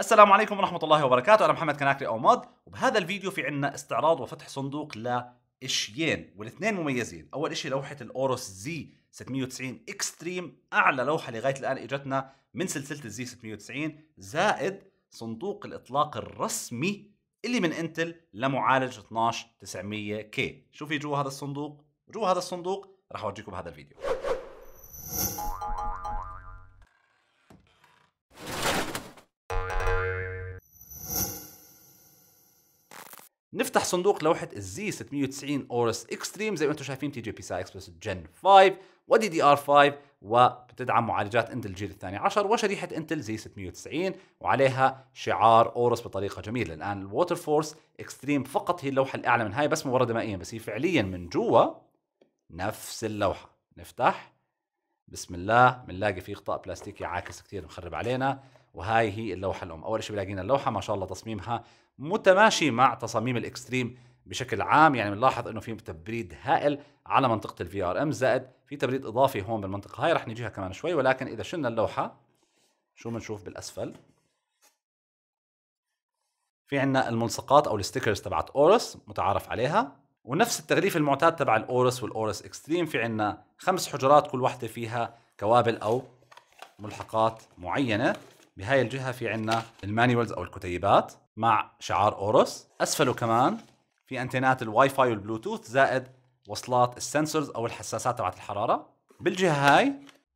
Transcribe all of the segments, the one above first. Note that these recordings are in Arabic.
السلام عليكم ورحمة الله وبركاته أنا محمد كناكري أو مود وبهذا الفيديو في عنا استعراض وفتح صندوق لإشيين والاثنين مميزين أول إشي لوحة الأوروس زي 690 اكستريم أعلى لوحة لغاية الآن إجتنا من سلسلة الزي 690 زائد صندوق الإطلاق الرسمي اللي من انتل لمعالج 12900 كي شو في جوا هذا الصندوق؟ جوا هذا الصندوق رح أورجيكم بهذا الفيديو نفتح صندوق لوحه الزي 690 اورس اكستريم زي ما انتم شايفين تي جي بي ساي اكسبرس جن 5 ودي دي ار 5 وبتدعم معالجات انتل الجيل الثاني عشر وشريحه انتل زي 690 وعليها شعار اورس بطريقه جميله الان الووتر فورس اكستريم فقط هي اللوحه الاعلى من هاي بس مورده مائيا بس هي فعليا من جوا نفس اللوحه نفتح بسم الله بنلاقي في غطاء بلاستيكي عاكس كثير مخرب علينا وهاي هي اللوحه الام اول شيء بلاقينا اللوحه ما شاء الله تصميمها متماشي مع تصاميم الاكستريم بشكل عام يعني بنلاحظ انه في تبريد هائل على منطقه الفي ار ام زائد في تبريد اضافي هون بالمنطقه هاي رح نجيها كمان شوي ولكن اذا شلنا اللوحه شو بنشوف بالاسفل في عندنا الملصقات او الستيكرز تبعت اورس متعارف عليها ونفس التغليف المعتاد تبع الاورس والاورس اكستريم في عندنا خمس حجرات كل وحده فيها كوابل او ملحقات معينه بهاي الجهة في عنا المانيولز أو الكتيبات مع شعار أوروس أسفله كمان في أنتينات الواي فاي والبلوتوث زائد وصلات السنسورز أو الحساسات تبعت الحرارة بالجهة هاي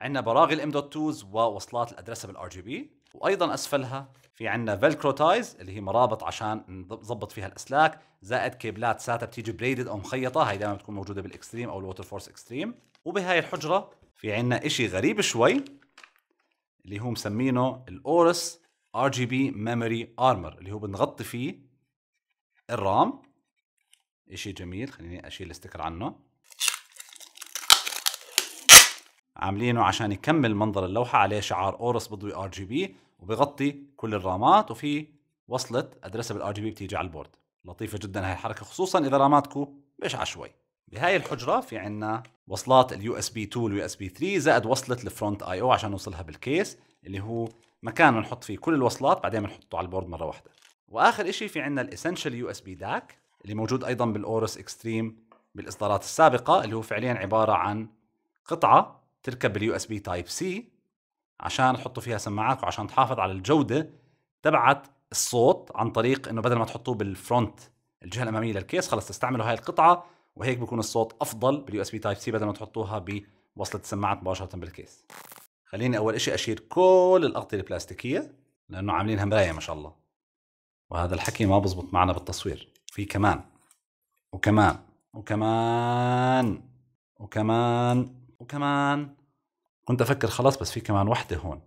عنا براغي الام دوت توز ووصلات الأدرسة ار جي بي وايضا اسفلها في عنا فيلكرو تايز اللي هي مرابط عشان نظبط فيها الاسلاك زائد كيبلات ساتا بتيجي بريدد او مخيطه هاي دائما بتكون موجوده بالاكستريم او الووتر فورس اكستريم وبهاي الحجره في عنا شيء غريب شوي اللي هو مسمينه الاورس ار جي بي ميموري ارمر اللي هو بنغطي فيه الرام اشي جميل خليني اشيل الستيكر عنه عاملينه عشان يكمل منظر اللوحة عليه شعار اورس بضوي ار جي بي وبغطي كل الرامات وفي وصلة ادرسها بالار جي بي بتيجي على البورد لطيفة جدا هاي الحركة خصوصا اذا راماتكو مش عشوائي بهاي الحجرة في عنا وصلات اليو اس بي 2 واليو اس بي 3 زائد وصلة الفرونت اي او عشان نوصلها بالكيس اللي هو مكان بنحط فيه كل الوصلات بعدين بنحطه على البورد مرة واحدة واخر اشي في عنا الاسنشال يو اس بي داك اللي موجود ايضا بالاورس اكستريم بالاصدارات السابقة اللي هو فعليا عبارة عن قطعة تركب باليو اس بي تايب سي عشان تحطوا فيها سماعات وعشان تحافظ على الجودة تبعت الصوت عن طريق انه بدل ما تحطوه بالفرونت الجهة الامامية للكيس خلص تستعملوا هاي القطعة وهيك بيكون الصوت افضل باليو اس بي تايب سي بدل ما تحطوها بوصله السماعات مباشره بالكيس خليني اول شيء اشيل كل الاغطيه البلاستيكيه لانه عاملينها مرايه ما شاء الله وهذا الحكي ما بزبط معنا بالتصوير في كمان وكمان وكمان وكمان وكمان كنت افكر خلاص بس في كمان وحده هون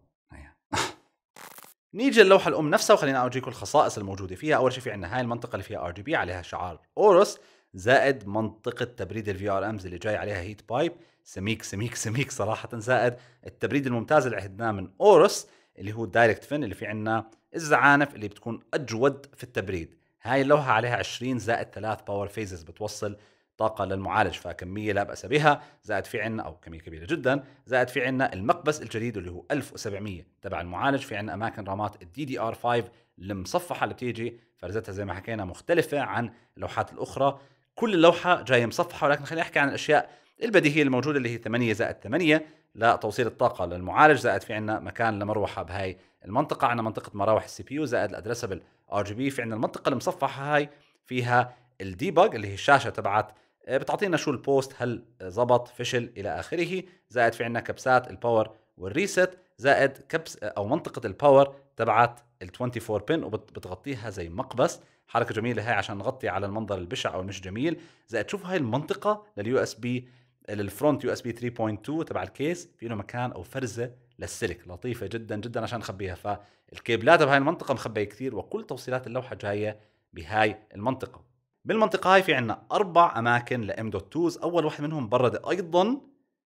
نيجي للوحه الام نفسها وخلينا اورجيكم الخصائص الموجوده فيها اول شيء في عندنا هاي المنطقه اللي فيها ار جي بي عليها شعار اورس زائد منطقه تبريد الفي ار امز اللي جاي عليها هيت بايب سميك سميك سميك صراحه زائد التبريد الممتاز اللي عهدناه من اورس اللي هو دايركت فين اللي في عندنا الزعانف اللي بتكون اجود في التبريد هاي اللوحه عليها 20 زائد 3 باور فيزز بتوصل طاقه للمعالج فكميه لا باس بها زائد في عندنا او كميه كبيره جدا زائد في عندنا المقبس الجديد اللي هو 1700 تبع المعالج في عندنا اماكن رامات الدي دي ار 5 المصفحه اللي بتيجي فرزتها زي ما حكينا مختلفه عن اللوحات الاخرى كل اللوحه جايه مصفحه ولكن خليني احكي عن الاشياء البديهيه الموجوده اللي هي 8 زائد 8 لتوصيل الطاقه للمعالج زائد في عندنا مكان لمروحه بهاي المنطقه عندنا منطقه مراوح السي بي يو زائد الأدريسبل ار جي بي في عندنا المنطقه المصفحه هاي فيها الديبج اللي هي الشاشه تبعت آه، بتعطينا شو البوست هل زبط فشل الى اخره زائد في عندنا كبسات الباور والريست زائد كبس آه، او منطقه الباور تبعت ال 24 بن وبتغطيها زي مقبس حركه جميله هاي عشان نغطي على المنظر البشع او المش جميل زائد تشوف هاي المنطقه لليو اس بي للفرونت يو اس بي 3.2 تبع الكيس في له مكان او فرزه للسلك لطيفه جدا جدا عشان نخبيها فالكيبلات بهاي المنطقه مخبيه كثير وكل توصيلات اللوحه جايه بهاي المنطقه بالمنطقة هاي في عنا أربع أماكن لإم دوت 2 أول واحد منهم برد أيضا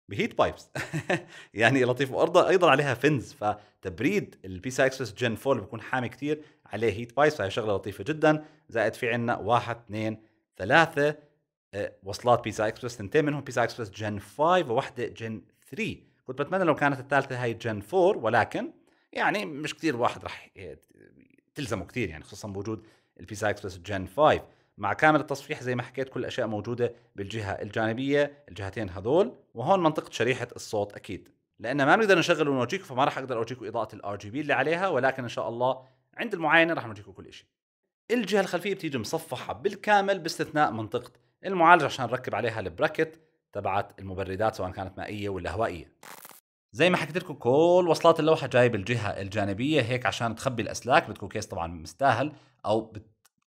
بهيت بايبس يعني لطيف وارضا ايضا عليها فنز فتبريد البي سي اكسبرس جن 4 بيكون حامي كثير عليه هيت بايبس فهي شغله لطيفه جدا زائد في عندنا واحد اثنين ثلاثه آه، وصلات سي اكسبرس اثنتين منهم سي اكسبرس جن 5 وواحده جن 3 كنت بتمنى لو كانت الثالثه هاي جن 4 ولكن يعني مش كثير واحد راح تلزمه كثير يعني خصوصا بوجود سي اكسبرس جن 5 مع كامل التصفيح زي ما حكيت كل الاشياء موجوده بالجهه الجانبيه الجهتين هذول وهون منطقه شريحه الصوت اكيد لان ما بنقدر نشغل ونوجيكو فما راح اقدر اوجيكو اضاءه الار جي بي اللي عليها ولكن ان شاء الله عند المعاينه راح نوجيكو كل شيء الجهه الخلفيه بتيجي مصفحه بالكامل باستثناء منطقه المعالج عشان نركب عليها البراكت تبعت المبردات سواء كانت مائيه ولا هوائيه زي ما حكيت لكم كل وصلات اللوحه جاي بالجهه الجانبيه هيك عشان تخبي الاسلاك بدكم كيس طبعا مستاهل او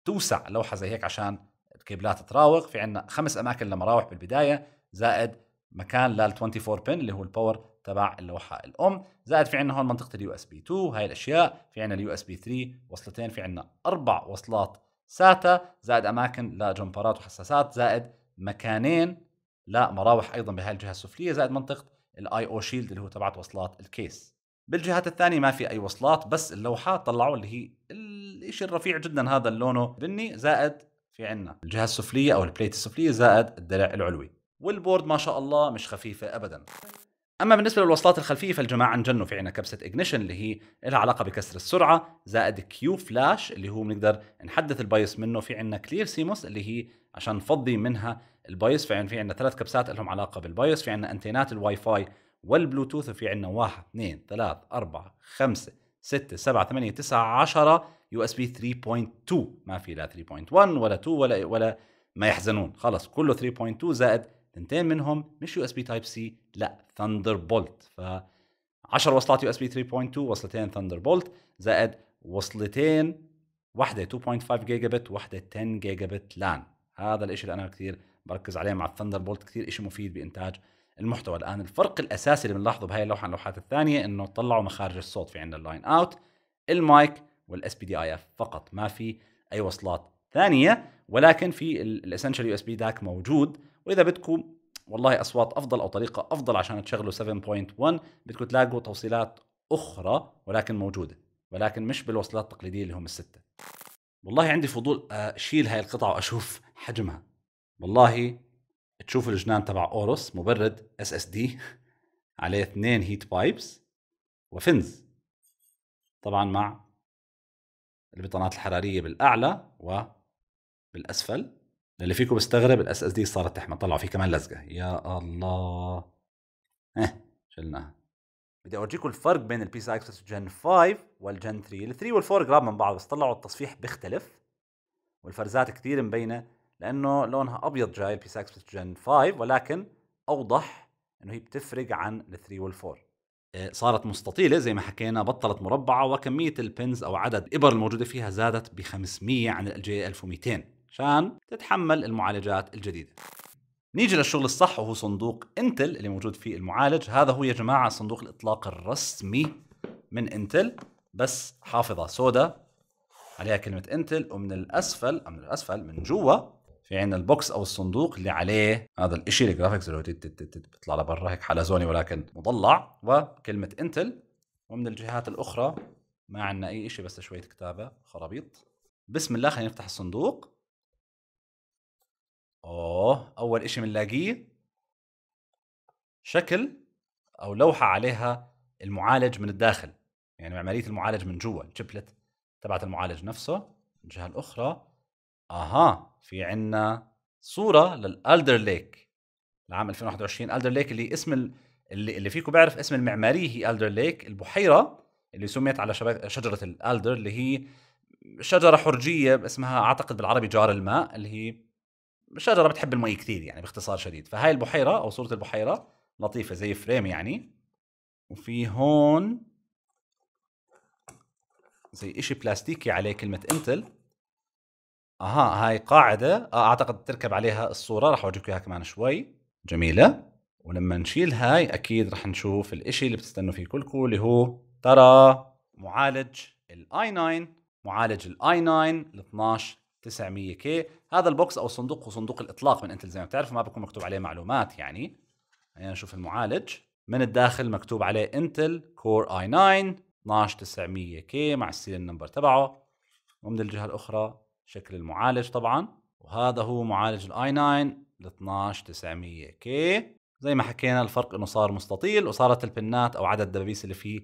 توسع لوحه زي هيك عشان الكيبلات تتراوغ في عندنا خمس اماكن لمراوح بالبدايه زائد مكان لل 24 بن اللي هو الباور تبع اللوحه الام زائد في عندنا هون منطقه اليو اس بي 2 هاي الاشياء في عندنا اليو اس بي 3 وصلتين في عندنا اربع وصلات ساتا زائد اماكن لجمبرات وحساسات زائد مكانين لمراوح ايضا بهاي الجهه السفليه زائد منطقه الاي او شيلد اللي هو تبعت وصلات الكيس بالجهات الثانيه ما في اي وصلات بس اللوحه طلعوا اللي هي الشيء الرفيع جدا هذا لونه بني زائد في عنا الجهه السفليه او البليت السفليه زائد الدرع العلوي والبورد ما شاء الله مش خفيفه ابدا اما بالنسبه للوصلات الخلفيه فالجماعه انجنوا في عنا كبسه اجنيشن اللي هي لها علاقه بكسر السرعه زائد كيو فلاش اللي هو بنقدر نحدث البايس منه في عنا كلير سيموس اللي هي عشان نفضي منها البايس في عنا في عنا ثلاث كبسات لهم علاقه بالبايس في عنا انتينات الواي فاي والبلوتوث في عنا 1 2 3 4 5 6 7 8 9 10 يو اس بي 3.2 ما في لا 3.1 ولا 2 ولا ولا ما يحزنون خلص كله 3.2 زائد تنتين منهم مش يو اس بي تايب سي لا ثاندر بولت ف 10 وصلات يو اس بي 3.2 وصلتين ثاندر بولت زائد وصلتين واحدة 2.5 جيجا بت واحدة 10 جيجا بت لان هذا الاشي اللي انا كثير بركز عليه مع الثاندر بولت كثير اشي مفيد بانتاج المحتوى الان الفرق الاساسي اللي بنلاحظه بهاي اللوحة عن اللوحات الثانية انه طلعوا مخارج الصوت في عندنا اللاين اوت المايك والاس بي دي اي اف فقط ما في اي وصلات ثانيه ولكن في الاسنشال يو اس بي داك موجود واذا بدكم والله اصوات افضل او طريقه افضل عشان تشغلوا 7.1 بدكم تلاقوا توصيلات اخرى ولكن موجوده ولكن مش بالوصلات التقليديه اللي هم السته والله عندي فضول اشيل آه، هاي القطعه واشوف حجمها والله تشوفوا الجنان تبع اورس مبرد اس اس دي عليه اثنين هيت بايبس وفنز طبعا مع البطانات الحراريه بالاعلى وبالاسفل للي فيكم بستغرب الاس اس دي صارت تحمل طلعوا في كمان لزقه يا الله اه شلناها بدي اورجيكم الفرق بين البي سي اكسس جن 5 والجن 3 ال 3 وال 4 قراب من بعض بس طلعوا التصفيح بيختلف والفرزات كثير مبينه لانه لونها ابيض جاي البي سي اكسس جن 5 ولكن اوضح انه هي بتفرق عن ال 3 وال 4 صارت مستطيلة زي ما حكينا بطلت مربعة وكمية البنز أو عدد الإبر الموجودة فيها زادت ب 500 عن الجي 1200 عشان تتحمل المعالجات الجديدة نيجي للشغل الصح وهو صندوق انتل اللي موجود فيه المعالج هذا هو يا جماعة صندوق الإطلاق الرسمي من انتل بس حافظة سوداء عليها كلمة انتل ومن الأسفل أو من الأسفل من جوا في عندنا البوكس او الصندوق اللي عليه هذا الشيء الجرافيكس اللي هو بيطلع لبرا هيك حلزوني ولكن مضلع وكلمه انتل ومن الجهات الاخرى ما عندنا اي شيء بس شويه كتابه خرابيط بسم الله خلينا نفتح الصندوق اوه اول شيء بنلاقيه شكل او لوحه عليها المعالج من الداخل يعني عمليه المعالج من جوا الجبلت تبعت المعالج نفسه الجهه الاخرى اها في عنا صوره للالدر ليك العام 2021 الدر ليك اللي اسم اللي اللي فيكم بيعرف اسم المعماري هي الدر ليك البحيره اللي سميت على شجره الالدر اللي هي شجره حرجيه اسمها اعتقد بالعربي جار الماء اللي هي شجره بتحب المي كثير يعني باختصار شديد فهاي البحيره او صوره البحيره لطيفه زي فريم يعني وفي هون زي اشي بلاستيكي عليه كلمه انتل اها هاي قاعده آه، اعتقد تركب عليها الصوره راح اورجيكم اياها كمان شوي جميله ولما نشيل هاي اكيد راح نشوف الاشي اللي بتستنوا فيه كلكم اللي هو ترى معالج الاي 9 معالج الاي 9 ال 12 900 كي هذا البوكس او صندوق هو صندوق الاطلاق من انتل زي ما بتعرفوا ما بكون مكتوب عليه معلومات يعني خلينا نشوف المعالج من الداخل مكتوب عليه انتل كور اي 9 12900 كي مع السيريال نمبر تبعه ومن الجهه الاخرى شكل المعالج طبعا وهذا هو معالج الاي 9 ال 12900 كي زي ما حكينا الفرق انه صار مستطيل وصارت البنات او عدد الدبابيس اللي فيه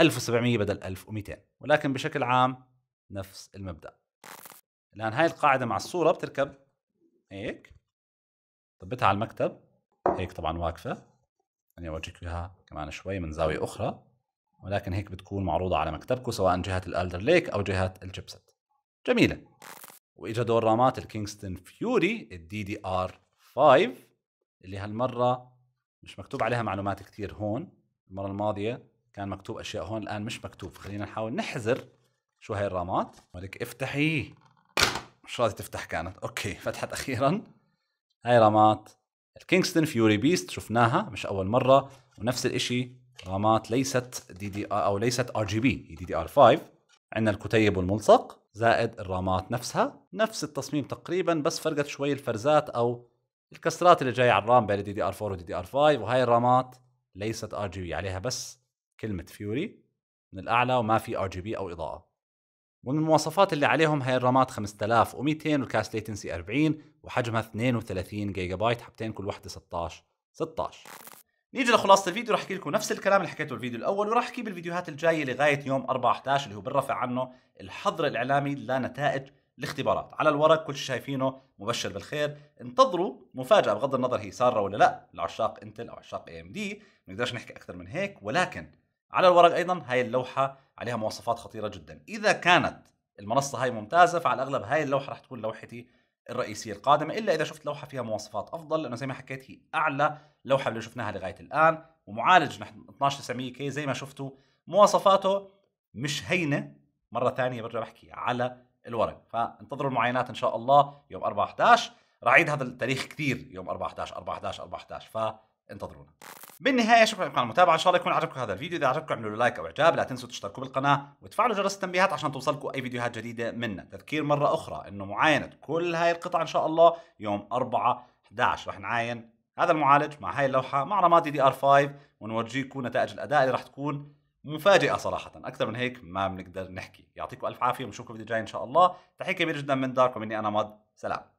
1700 بدل 1200 ولكن بشكل عام نفس المبدا الان هاي القاعده مع الصوره بتركب هيك ثبتها على المكتب هيك طبعا واقفه خليني اوجهك اياها كمان شوي من زاويه اخرى ولكن هيك بتكون معروضه على مكتبكم سواء جهه الالدر ليك او جهه الجبست جميله واجا دور رامات الكينغستون فيوري الدي دي ار 5 اللي هالمره مش مكتوب عليها معلومات كثير هون المره الماضيه كان مكتوب اشياء هون الان مش مكتوب خلينا نحاول نحذر شو هاي الرامات ولك افتحي مش راضي تفتح كانت اوكي فتحت اخيرا هاي رامات الكينغستون فيوري بيست شفناها مش اول مره ونفس الاشي رامات ليست دي دي او ليست ار جي بي دي دي ار 5 عندنا الكتيب والملصق زائد الرامات نفسها نفس التصميم تقريبا بس فرقت شوي الفرزات او الكسرات اللي جايه على الرام بين دي دي ار 4 ودي دي ار 5 وهاي الرامات ليست ار جي بي عليها بس كلمه فيوري من الاعلى وما في ار جي بي او اضاءه ومن المواصفات اللي عليهم هاي الرامات 5200 والكاست ليتنسي 40 وحجمها 32 جيجا بايت حبتين كل وحده 16 16 نيجي لخلاصه الفيديو راح احكي لكم نفس الكلام اللي حكيته الفيديو الاول وراح احكي بالفيديوهات الجايه لغايه يوم 14 اللي هو بنرفع عنه الحظر الاعلامي لنتائج الاختبارات على الورق كل شيء شايفينه مبشر بالخير انتظروا مفاجاه بغض النظر هي ساره ولا لا العشاق انتل او عشاق اي ام دي ما نقدرش نحكي اكثر من هيك ولكن على الورق ايضا هاي اللوحه عليها مواصفات خطيره جدا اذا كانت المنصه هاي ممتازه فعلى الاغلب هاي اللوحه راح تكون لوحتي الرئيسية القادمة إلا إذا شفت لوحة فيها مواصفات أفضل لأنه زي ما حكيت هي أعلى لوحة اللي شفناها لغاية الآن ومعالج نحن 12900 كي زي ما شفتوا مواصفاته مش هينة مرة ثانية برجع بحكي على الورق فانتظروا المعاينات إن شاء الله يوم 4 11 رعيد أعيد هذا التاريخ كثير يوم 4 11 4 11 4 11 ف انتظرونا بالنهايه شكرا لكم على المتابعه ان شاء الله يكون عجبكم هذا الفيديو اذا عجبكم اعملوا لايك او اعجاب لا تنسوا تشتركوا بالقناه وتفعلوا جرس التنبيهات عشان توصلكم اي فيديوهات جديده منا تذكير مره اخرى انه معاينه كل هاي القطع ان شاء الله يوم 4 11 رح نعاين هذا المعالج مع هاي اللوحه مع رمادي دي ار 5 ونورجيكم نتائج الاداء اللي رح تكون مفاجئه صراحه اكثر من هيك ما بنقدر نحكي يعطيكم الف عافيه ونشوفكم الفيديو الجاي ان شاء الله تحيه كبيره جدا من داركم مني انا مد سلام